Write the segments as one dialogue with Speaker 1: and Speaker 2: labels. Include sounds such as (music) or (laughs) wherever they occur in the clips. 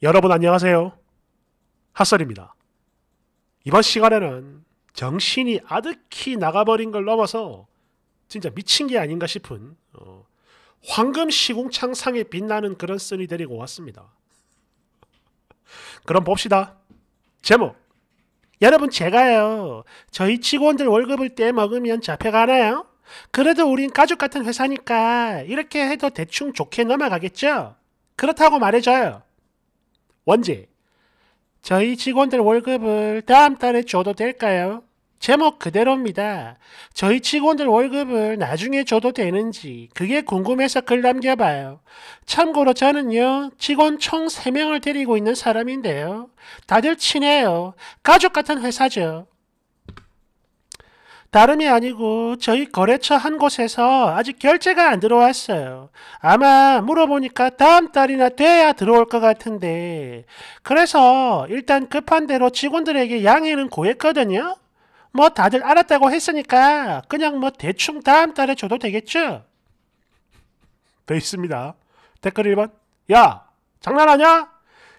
Speaker 1: 여러분 안녕하세요. 핫설입니다. 이번 시간에는 정신이 아득히 나가버린 걸 넘어서 진짜 미친 게 아닌가 싶은 어, 황금 시궁창상에 빛나는 그런 쓴이 데리고 왔습니다. 그럼 봅시다. 제목 여러분 제가요 저희 직원들 월급을 떼먹으면 잡혀가나요? 그래도 우린 가족 같은 회사니까 이렇게 해도 대충 좋게 넘어가겠죠? 그렇다고 말해줘요. 원제 저희 직원들 월급을 다음 달에 줘도 될까요? 제목 그대로입니다. 저희 직원들 월급을 나중에 줘도 되는지 그게 궁금해서 글 남겨봐요. 참고로 저는요, 직원 총 3명을 데리고 있는 사람인데요. 다들 친해요. 가족 같은 회사죠. 다름이 아니고 저희 거래처 한 곳에서 아직 결제가 안 들어왔어요. 아마 물어보니까 다음 달이나 돼야 들어올 것 같은데 그래서 일단 급한 대로 직원들에게 양해는 고했거든요. 뭐 다들 알았다고 했으니까 그냥 뭐 대충 다음 달에 줘도 되겠죠? 돼 있습니다. 댓글 1번 야 장난하냐?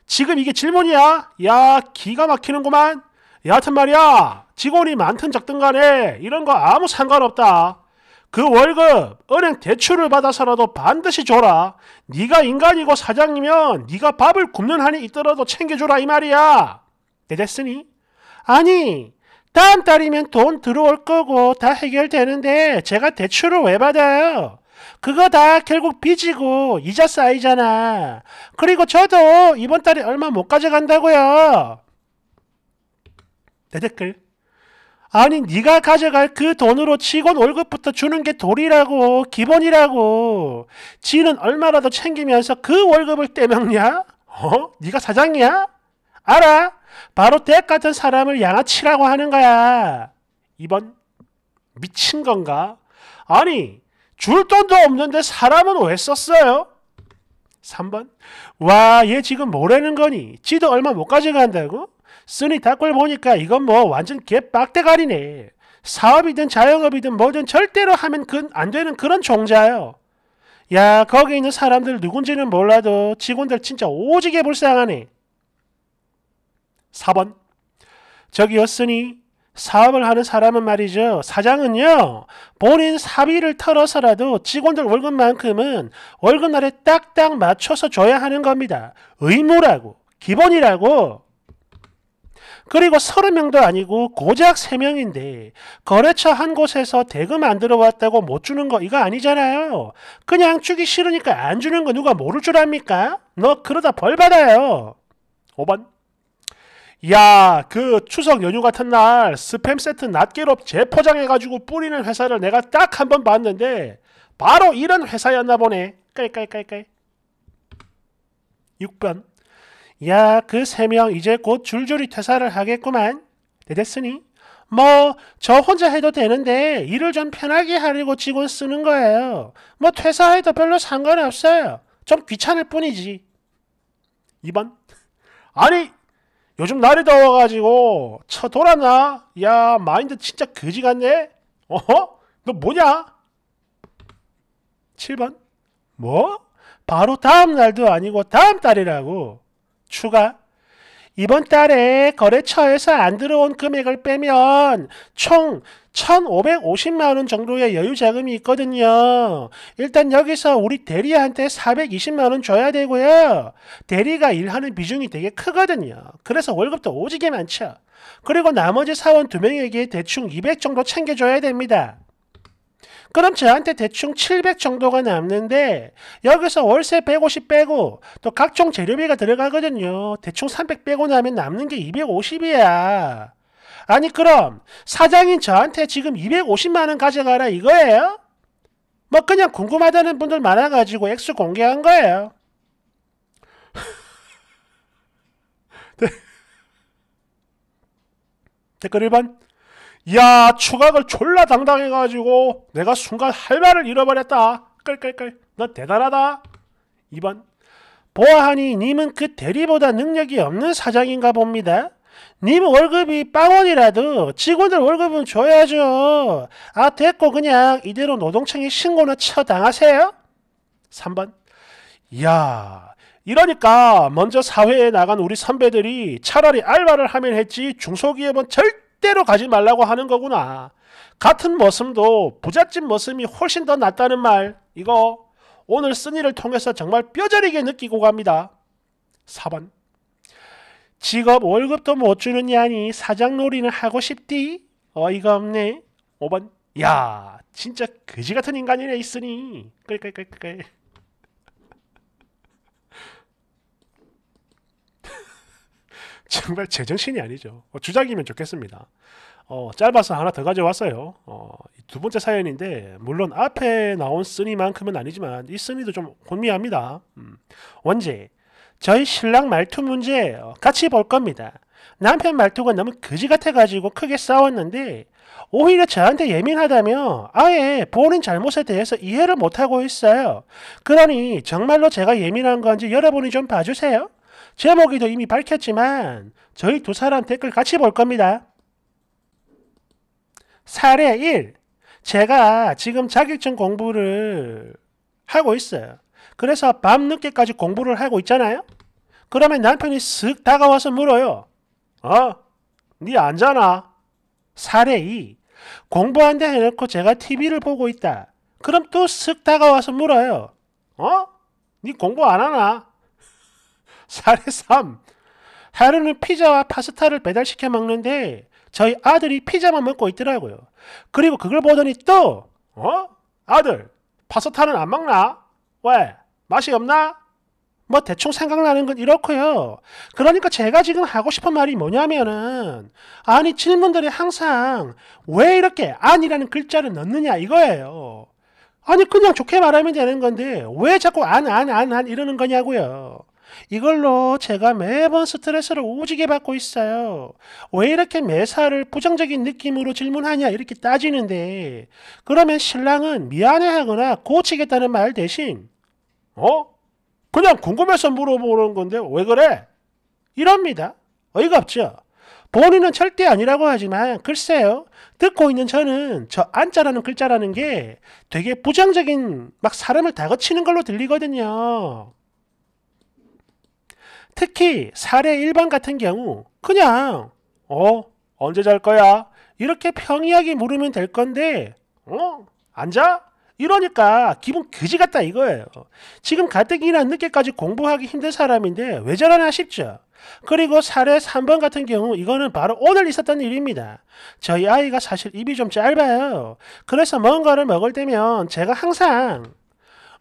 Speaker 1: 지금 이게 질문이야? 야 기가 막히는구만 여하튼 말이야 직원이 많든 적든 간에 이런 거 아무 상관없다. 그 월급 은행 대출을 받아서라도 반드시 줘라. 네가 인간이고 사장이면 네가 밥을 굶는 한이 있더라도 챙겨줘라 이 말이야. 내댔으니 아니 다음 달이면 돈 들어올 거고 다 해결되는데 제가 대출을 왜 받아요? 그거 다 결국 빚이고 이자 쌓이잖아. 그리고 저도 이번 달에 얼마 못 가져간다고요. 내 댓글 아니 네가 가져갈 그 돈으로 직원 월급부터 주는 게 도리라고 기본이라고 지는 얼마라도 챙기면서 그 월급을 떼먹냐? 어? 네가 사장이야? 알아? 바로 대 같은 사람을 양아치라고 하는 거야 2번 미친 건가? 아니 줄 돈도 없는데 사람은 왜 썼어요? 3번 와 얘 지금 뭐라는 거니? 지도 얼마 못 가져간다고? 쓰니 닭글 보니까 이건 뭐 완전 개빡대가리네. 사업이든 자영업이든 뭐든 절대로 하면 그, 안 되는 그런 종자요. 야 거기 있는 사람들 누군지는 몰라도 직원들 진짜 오지게 불쌍하네. 4번 저기였으니 사업을 하는 사람은 말이죠. 사장은요. 본인 사비를 털어서라도 직원들 월급만큼은 월급날에 딱딱 맞춰서 줘야 하는 겁니다. 의무라고 기본이라고 그리고 서른 명도 아니고 고작 세명인데 거래처 한 곳에서 대금 안 들어왔다고 못 주는 거 이거 아니잖아요. 그냥 주기 싫으니까 안 주는 거 누가 모를 줄 압니까? 너 그러다 벌 받아요. 5번 야, 그 추석 연휴 같은 날 스팸 세트 낱개롭 재포장해가지고 뿌리는 회사를 내가 딱 한 번 봤는데 바로 이런 회사였나 보네. 깔깔깔깔. 6번 야, 그 세 명 이제 곧 줄줄이 퇴사를 하겠구만. 대데으니 뭐, 저 혼자 해도 되는데 일을 좀 편하게 하려고 직원 쓰는 거예요. 뭐 퇴사해도 별로 상관없어요. 좀 귀찮을 뿐이지. 2번. 아니, 요즘 날이 더워가지고 쳐 돌았나? 야, 마인드 진짜 거지 같네? 어허? 너 뭐냐? 7번. 뭐? 바로 다음 날도 아니고 다음 달이라고. 추가 이번 달에 거래처에서 안 들어온 금액을 빼면 총 1,550만 원 정도의 여유 자금이 있거든요. 일단 여기서 우리 대리한테 420만 원 줘야 되고요. 대리가 일하는 비중이 되게 크거든요. 그래서 월급도 오지게 많죠. 그리고 나머지 사원 두명에게 대충 200 정도 챙겨줘야 됩니다. 그럼 저한테 대충 700 정도가 남는데 여기서 월세 150 빼고 또 각종 재료비가 들어가거든요. 대충 300 빼고 나면 남는 게 250이야. 아니 그럼 사장인 저한테 지금 250만원 가져가라 이거예요? 뭐 그냥 궁금하다는 분들 많아가지고 액수 공개한 거예요. (laughs) 네. 댓글 1번 야 추각을 졸라 당당해가지고 내가 순간 할 말을 잃어버렸다. 끌끌끌 너 대단하다. 2번 보아하니 님은 그 대리보다 능력이 없는 사장인가 봅니다. 님 월급이 빵원이라도 직원들 월급은 줘야죠. 아 됐고 그냥 이대로 노동청에 신고나 처당하세요 3번 야 이러니까 먼저 사회에 나간 우리 선배들이 차라리 알바를 하면 했지 중소기업은 절대 절대로 가지 말라고 하는 거구나. 같은 머슴도 부잣집 머슴이 훨씬 더 낫다는 말, 이거 오늘 쓴이를 통해서 정말 뼈저리게 느끼고 갑니다. 4번. 직업 월급도 못주느 냐니 사장놀이는 하고 싶디? 어이가 없네. 5번. 야, 진짜 그지 같은 인간이네 있으니. 끌끌끌끌. 정말 제정신이 아니죠. 어, 주작이면 좋겠습니다. 어, 짧아서 하나 더 가져왔어요. 어, 두 번째 사연인데 물론 앞에 나온 쓰니만큼은 아니지만 이 쓰니도 좀 혼미합니다. 음. 원제 저희 신랑 말투 문제 어, 같이 볼 겁니다. 남편 말투가 너무 거지 같아가지고 크게 싸웠는데 오히려 저한테 예민하다며 아예 본인 잘못에 대해서 이해를 못하고 있어요. 그러니 정말로 제가 예민한 건지 여러분이 좀 봐주세요. 제목이도 이미 밝혔지만 저희 두 사람 댓글 같이 볼 겁니다. 사례 1. 제가 지금 자격증 공부를 하고 있어요. 그래서 밤늦게까지 공부를 하고 있잖아요. 그러면 남편이 슥 다가와서 물어요. 어? 니네 안잖아. 사례 2. 공부한다 해놓고 제가 TV를 보고 있다. 그럼 또 슥 다가와서 물어요. 어? 니네 공부 안 하나? 4의 3. 하루는 피자와 파스타를 배달시켜 먹는데 저희 아들이 피자만 먹고 있더라고요. 그리고 그걸 보더니 또, 어? 아들, 파스타는 안 먹나? 왜? 맛이 없나? 뭐 대충 생각나는 건 이렇고요. 그러니까 제가 지금 하고 싶은 말이 뭐냐면은 아니 질문들이 항상 왜 이렇게 아니라는 글자를 넣느냐 이거예요. 아니 그냥 좋게 말하면 되는 건데 왜 자꾸 안 안 안 안 이러는 거냐고요. 이걸로 제가 매번 스트레스를 오지게 받고 있어요. 왜 이렇게 매사를 부정적인 느낌으로 질문하냐 이렇게 따지는데 그러면 신랑은 미안해하거나 고치겠다는 말 대신 어? 그냥 궁금해서 물어보는 건데 왜 그래? 이럽니다. 어이가 없죠. 본인은 절대 아니라고 하지만 글쎄요. 듣고 있는 저는 저 안자라는 글자라는 게 되게 부정적인 막 사람을 다그치는 걸로 들리거든요. 특히 사례 1번 같은 경우 그냥 어 언제 잘 거야 이렇게 평이하게 물으면 될 건데 어 앉아 이러니까 기분 그지 같다 이거예요. 지금 가뜩이나 늦게까지 공부하기 힘든 사람인데 왜 저러나 싶죠. 그리고 사례 3번 같은 경우 이거는 바로 오늘 있었던 일입니다. 저희 아이가 사실 입이 좀 짧아요. 그래서 뭔가를 먹을 때면 제가 항상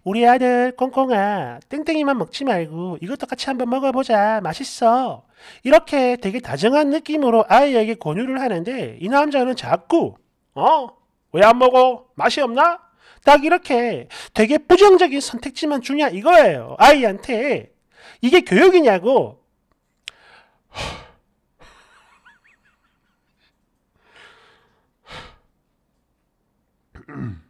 Speaker 1: 우리 아들 꽁꽁아 땡땡이만 먹지 말고 이것도 같이 한번 먹어보자 맛있어 이렇게 되게 다정한 느낌으로 아이에게 권유를 하는데 이 남자는 자꾸 어? 왜 안 먹어? 맛이 없나? 딱 이렇게 되게 부정적인 선택지만 주냐 이거예요 아이한테 이게 교육이냐고 (laughs)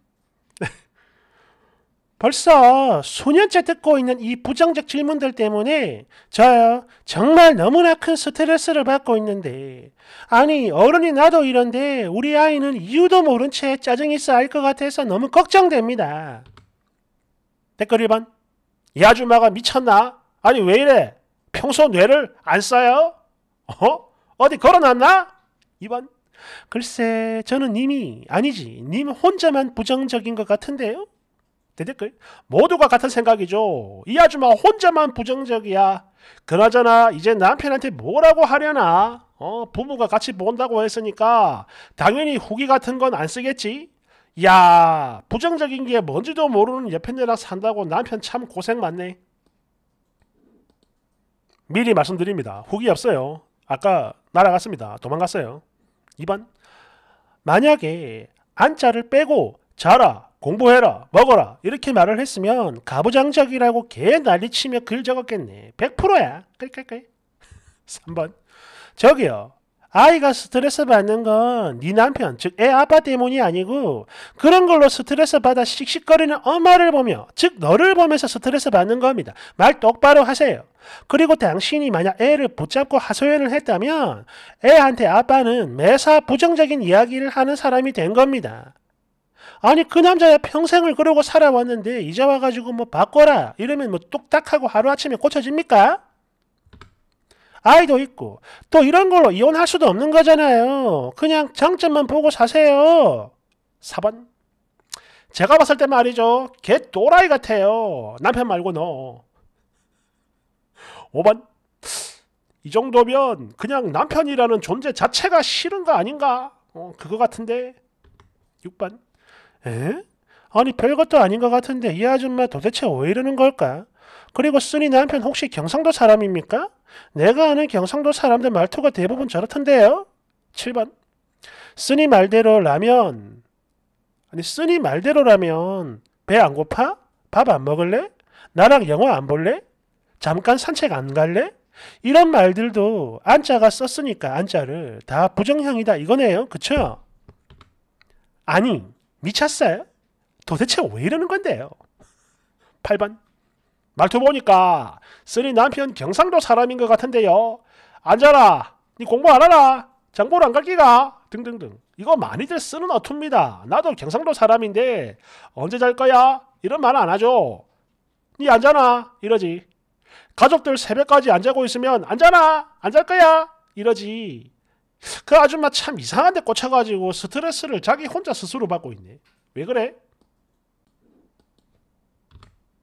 Speaker 1: 벌써 수년째 듣고 있는 이 부정적 질문들 때문에 저요 정말 너무나 큰 스트레스를 받고 있는데 아니 어른이 나도 이런데 우리 아이는 이유도 모른 채 짜증이 쌓일 것 같아서 너무 걱정됩니다. 댓글 1번 이 아줌마가 미쳤나? 아니 왜 이래? 평소 뇌를 안 써요? 어? 어디 걸어놨나? 2번 글쎄 저는 님이 아니지 님 혼자만 부정적인 것 같은데요? 댓글 모두가 같은 생각이죠. 이 아줌마 혼자만 부정적이야. 그나저나 이제 남편한테 뭐라고 하려나? 어, 부부가 같이 본다고 했으니까 당연히 후기 같은 건 안 쓰겠지. 야, 부정적인 게 뭔지도 모르는 옆편네랑 산다고 남편 참 고생 많네. 미리 말씀드립니다. 후기 없어요. 아까 날아갔습니다. 도망갔어요. 2번. 만약에 안자를 빼고 자라 공부해라 먹어라 이렇게 말을 했으면 가부장적이라고 개 난리치며 글 적었겠네 100%야 끌끌끌 3번 저기요 아이가 스트레스 받는 건 네 남편 즉 애 아빠 때문이 아니고 그런 걸로 스트레스 받아 씩씩거리는 엄마를 보며 즉 너를 보면서 스트레스 받는 겁니다. 말 똑바로 하세요. 그리고 당신이 만약 애를 붙잡고 하소연을 했다면 애한테 아빠는 매사 부정적인 이야기를 하는 사람이 된 겁니다. 아니 그 남자야 평생을 그러고 살아왔는데 이제 와가지고 뭐 바꿔라 이러면 뭐 뚝딱하고 하루아침에 고쳐집니까? 아이도 있고 또 이런 걸로 이혼할 수도 없는 거잖아요. 그냥 장점만 보고 사세요. 4번 제가 봤을 때 말이죠. 개 또라이 같아요. 남편 말고 너. 5번 이 정도면 그냥 남편이라는 존재 자체가 싫은 거 아닌가? 어, 그거 같은데 6번 에? 아니 별것도 아닌 것 같은데 이 아줌마 도대체 왜 이러는 걸까? 그리고 쓰니 남편 혹시 경상도 사람입니까? 내가 아는 경상도 사람들 말투가 대부분 저렇던데요? 7번 쓰니 말대로라면 아니 쓰니 말대로라면 배 안 고파? 밥 안 먹을래? 나랑 영화 안 볼래? 잠깐 산책 안 갈래? 이런 말들도 안자가 썼으니까 안자를 다 부정형이다 이거네요. 그쵸? 아니 미쳤어요? 도대체 왜 이러는 건데요? 8번 말투 보니까 쓰리 남편 경상도 사람인 것 같은데요. 앉아라. 니 공부 안 하라. 장보러 안 갈기가. 등등등. 이거 많이들 쓰는 어투입니다. 나도 경상도 사람인데 언제 잘 거야? 이런 말 안 하죠. 니 앉아나. 이러지. 가족들 새벽까지 안 자고 있으면 앉아나. 안잘 거야. 이러지. 그 아줌마 참 이상한데 꽂혀가지고 스트레스를 자기 혼자 스스로 받고 있네. 왜 그래?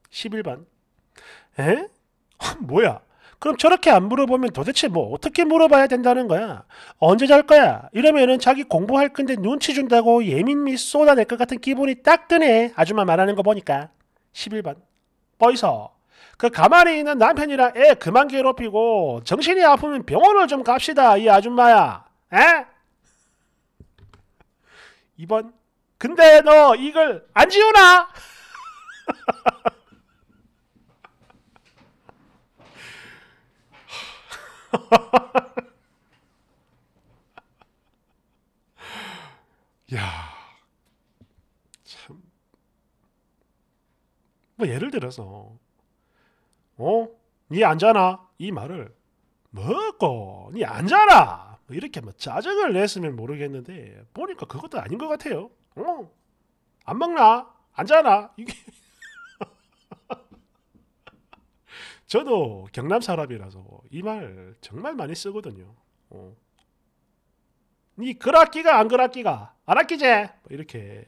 Speaker 1: 11번. 에? 아, 뭐야? 그럼 저렇게 안 물어보면 도대체 뭐 어떻게 물어봐야 된다는 거야? 언제 잘 거야? 이러면은 자기 공부할 건데 눈치 준다고 예민미 쏟아낼 것 같은 기분이 딱 드네. 아줌마 말하는 거 보니까. 11번. 뭐 어디서? 그 가만히 있는 남편이랑 애 그만 괴롭히고 정신이 아프면 병원을 좀 갑시다 이 아줌마야 에? 이번 근데 너 이걸 안 지우나? (laughs) 야, 참. 뭐 예를 들어서 어? 니 앉아나? 이 말을 먹고 니 앉아라! 뭐 이렇게 막 뭐 짜증을 냈으면 모르겠는데 보니까 그것도 아닌 것 같아요. 어? 안 먹나? 앉아나? 이게 (laughs) 저도 경남 사람이라서 이 말 정말 많이 쓰거든요. 어. 니 그라끼가 안 그라끼가 안 아끼제 뭐 이렇게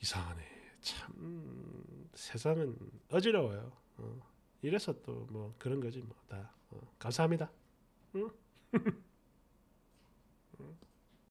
Speaker 1: 이상하네. 참 세상은 어지러워요. 어. 이래서 또 뭐 그런 거지 뭐다 어, 감사합니다. 응? (laughs)